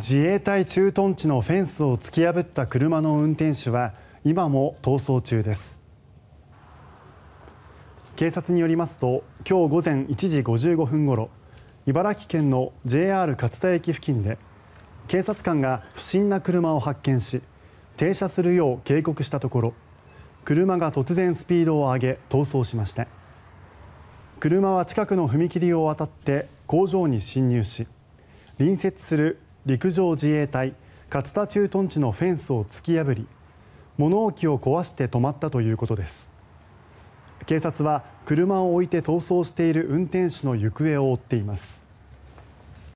自衛隊駐屯地のフェンスを突き破った車の運転手は今も逃走中です。警察によりますと今日午前1時55分ごろ茨城県の ＪＲ 勝田駅付近で警察官が不審な車を発見し停車するよう警告したところ車が突然スピードを上げ逃走しました。車は近くの踏切を渡って工場に侵入し隣接する陸上自衛隊勝田駐屯地のフェンスを突き破り物置を壊して止まったということです。警察は車を置いて逃走している運転手の行方を追っています。